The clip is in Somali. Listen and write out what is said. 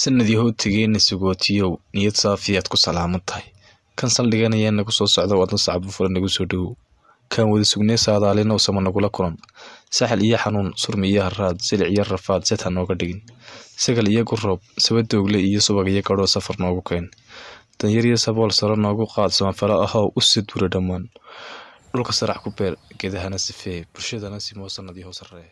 sanad yahoodtigeena sugootiyow niyad saafiyaad ku salaaman tahay kan saldhigan ayaa nagu soo socda waadan sacbu fula nagu soo dhowow kaan wada sugnee saadaalinow sama nagula kulan saxal iyo xanuun surmi iyo haraad silic iyo rafaad sad ha nooga dhigin sagal iyo guroob sabadoogle iyo subag iyo gadhoo safar noogu keen danyar iyo sabool sare noogu qaad samafalo ahoo u sid wuri dhammaan dhulka sarax ku beer gedahana sifee bulshadana simow sanadii hoosaree